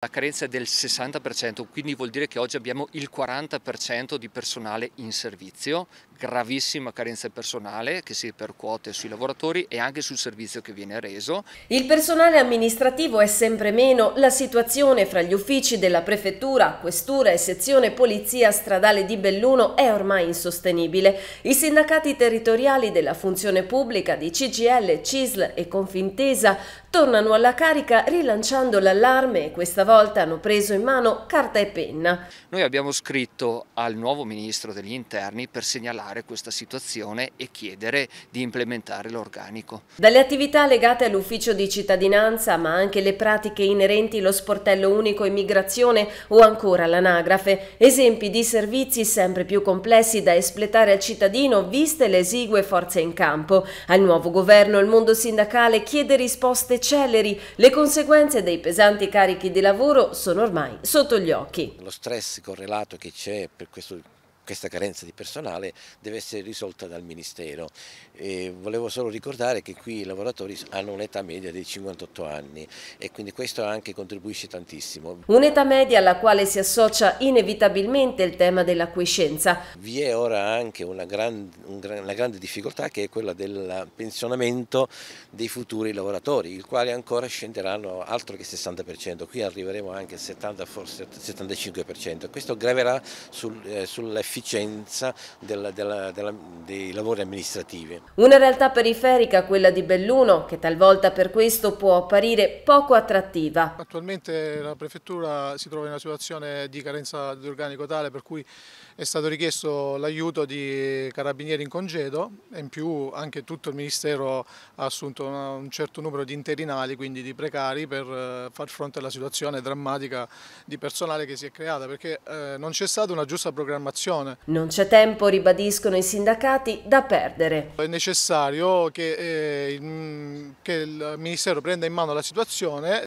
La carenza è del 60%, quindi vuol dire che oggi abbiamo il 40% di personale in servizio gravissima carenza personale che si percuote sui lavoratori e anche sul servizio che viene reso. Il personale amministrativo è sempre meno, la situazione fra gli uffici della prefettura, questura e sezione polizia stradale di Belluno è ormai insostenibile. I sindacati territoriali della funzione pubblica di CGL, CISL e Confintesa tornano alla carica rilanciando l'allarme e questa volta hanno preso in mano carta e penna. Noi abbiamo scritto al nuovo ministro degli interni per segnalare monitorare questa situazione e chiedere di implementare l'organico. Dalle attività legate all'ufficio di cittadinanza ma anche le pratiche inerenti allo sportello unico immigrazione o ancora l'anagrafe, esempi di servizi sempre più complessi da espletare al cittadino viste le esigue forze in campo. Al nuovo governo il mondo sindacale chiede risposte celeri, le conseguenze dei pesanti carichi di lavoro sono ormai sotto gli occhi. Lo stress correlato che c'è per questo questa carenza di personale deve essere risolta dal Ministero. E volevo solo ricordare che qui i lavoratori hanno un'età media di 58 anni e quindi questo anche contribuisce tantissimo. Un'età media alla quale si associa inevitabilmente il tema della quiescenza. Vi è ora anche una, gran, una grande difficoltà che è quella del pensionamento dei futuri lavoratori, il quale ancora scenderanno altro che 60%, qui arriveremo anche al 70 forse 75%. Questo graverà sul, eh, sull'efficacia efficienza della, della, della, dei lavori amministrativi. Una realtà periferica, quella di Belluno, che talvolta per questo può apparire poco attrattiva. Attualmente la prefettura si trova in una situazione di carenza di organico tale per cui è stato richiesto l'aiuto di carabinieri in congedo e in più anche tutto il Ministero ha assunto un certo numero di interinali, quindi di precari, per eh, far fronte alla situazione drammatica di personale che si è creata, perché eh, non c'è stata una giusta programmazione persone. Non c'è tempo, ribadiscono i sindacati, da perdere. È necessario che, eh, che il Ministero prenda in mano la situazione